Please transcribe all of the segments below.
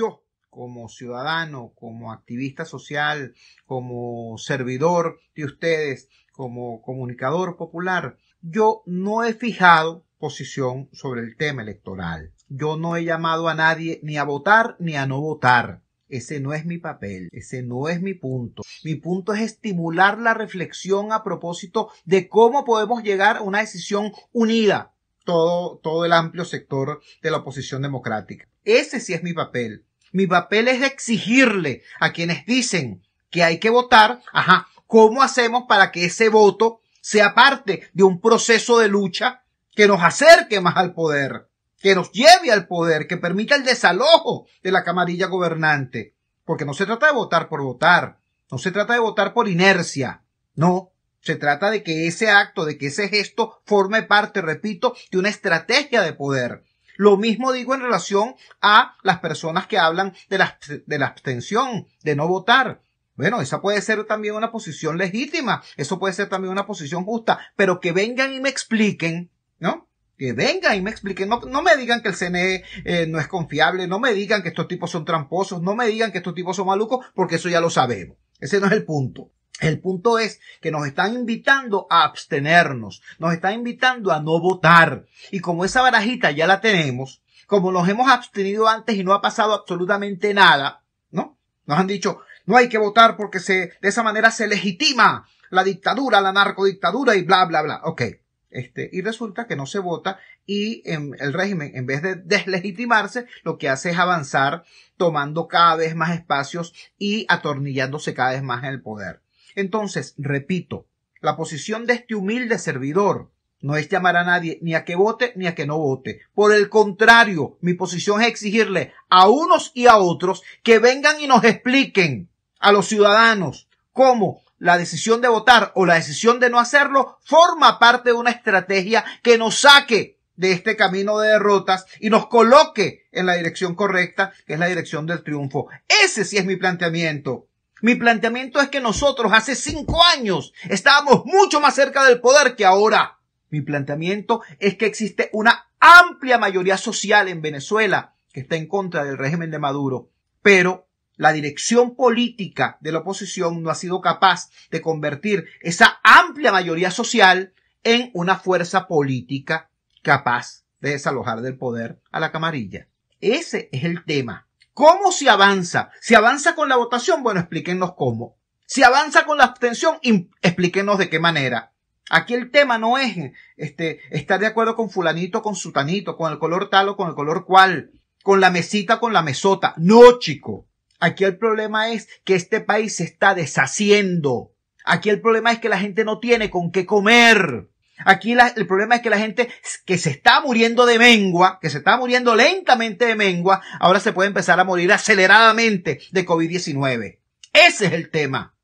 yo como ciudadano, como activista social, como servidor de ustedes, como comunicador popular, yo no he fijado posición sobre el tema electoral. Yo no he llamado a nadie ni a votar ni a no votar. Ese no es mi papel, ese no es mi punto. Mi punto es estimular la reflexión a propósito de cómo podemos llegar a una decisión unida, todo, todo el amplio sector de la oposición democrática. Ese sí es mi papel. Mi papel es exigirle a quienes dicen que hay que votar, ajá, ¿cómo hacemos para que ese voto sea parte de un proceso de lucha que nos acerque más al poder, que nos lleve al poder, que permita el desalojo de la camarilla gobernante? Porque no se trata de votar por votar, no se trata de votar por inercia, no. Se trata de que ese acto, de que ese gesto forme parte, repito, de una estrategia de poder, lo mismo digo en relación a las personas que hablan de la, abstención, de no votar. Bueno, esa puede ser también una posición legítima, eso puede ser también una posición justa, pero que vengan y me expliquen, ¿no? que vengan y me expliquen. No, no, me digan que el CNE eh, no es confiable, no me digan que estos tipos son tramposos, no me digan que estos tipos son malucos, porque eso ya lo sabemos. Ese no es el punto. El punto es que nos están invitando a abstenernos, nos están invitando a no votar. Y como esa barajita ya la tenemos, como nos hemos abstenido antes y no ha pasado absolutamente nada, ¿no? Nos han dicho, no hay que votar porque se, de esa manera se legitima la dictadura, la narcodictadura y bla, bla, bla. Ok. Este, y resulta que no se vota y el régimen, en vez de deslegitimarse, lo que hace es avanzar tomando cada vez más espacios y atornillándose cada vez más en el poder. Entonces, repito, la posición de este humilde servidor no es llamar a nadie ni a que vote ni a que no vote. Por el contrario, mi posición es exigirle a unos y a otros que vengan y nos expliquen a los ciudadanos cómo la decisión de votar o la decisión de no hacerlo forma parte de una estrategia que nos saque de este camino de derrotas y nos coloque en la dirección correcta, que es la dirección del triunfo. Ese sí es mi planteamiento. Mi planteamiento es que nosotros hace cinco años estábamos mucho más cerca del poder que ahora. Mi planteamiento es que existe una amplia mayoría social en Venezuela que está en contra del régimen de Maduro, pero la dirección política de la oposición no ha sido capaz de convertir esa amplia mayoría social en una fuerza política capaz de desalojar del poder a la camarilla. Ese es el tema. ¿Cómo se avanza? Si avanza con la votación? Bueno, explíquenos cómo. Si avanza con la abstención, explíquenos de qué manera. Aquí el tema no es este, estar de acuerdo con fulanito, con sutanito, con el color tal o con el color cual, con la mesita, con la mesota. No, chico. Aquí el problema es que este país se está deshaciendo. Aquí el problema es que la gente no tiene con qué comer. Aquí el problema es que la gente que se está muriendo de mengua, que se está muriendo lentamente de mengua, ahora se puede empezar a morir aceleradamente de COVID-19. Ese es el tema.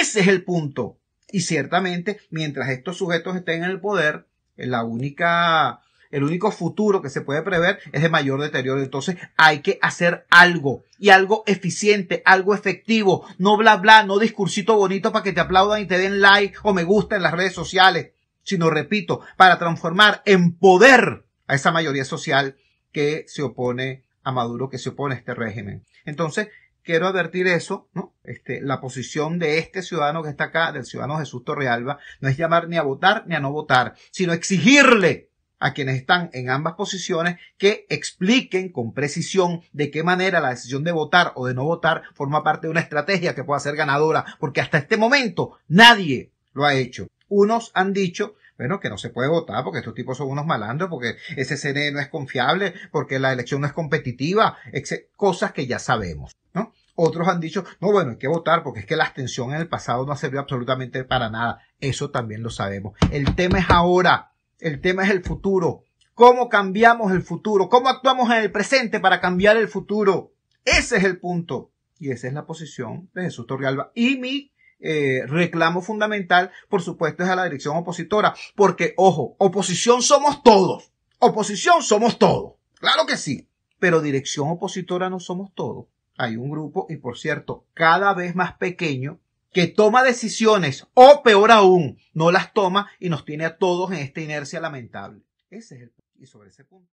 Ese es el punto. Y ciertamente, mientras estos sujetos estén en el poder, la única, el único futuro que se puede prever es de mayor deterioro. Entonces hay que hacer algo y algo eficiente, algo efectivo. No bla bla, no discursito bonito para que te aplaudan y te den like o me gusta en las redes sociales sino, repito, para transformar en poder a esa mayoría social que se opone a Maduro, que se opone a este régimen. Entonces, quiero advertir eso, ¿no? Este, la posición de este ciudadano que está acá, del ciudadano Jesús Torrealba, no es llamar ni a votar ni a no votar, sino exigirle a quienes están en ambas posiciones que expliquen con precisión de qué manera la decisión de votar o de no votar forma parte de una estrategia que pueda ser ganadora, porque hasta este momento nadie lo ha hecho. Unos han dicho, bueno, que no se puede votar porque estos tipos son unos malandros, porque ese CNE no es confiable, porque la elección no es competitiva, cosas que ya sabemos, ¿no? Otros han dicho, no, bueno, hay que votar porque es que la abstención en el pasado no ha servido absolutamente para nada. Eso también lo sabemos. El tema es ahora, el tema es el futuro. ¿Cómo cambiamos el futuro? ¿Cómo actuamos en el presente para cambiar el futuro? Ese es el punto. Y esa es la posición de Jesús Torrialba y mi eh, reclamo fundamental, por supuesto, es a la dirección opositora, porque, ojo, oposición somos todos, oposición somos todos, claro que sí, pero dirección opositora no somos todos. Hay un grupo, y por cierto, cada vez más pequeño, que toma decisiones, o peor aún, no las toma y nos tiene a todos en esta inercia lamentable. Ese es el y sobre ese punto.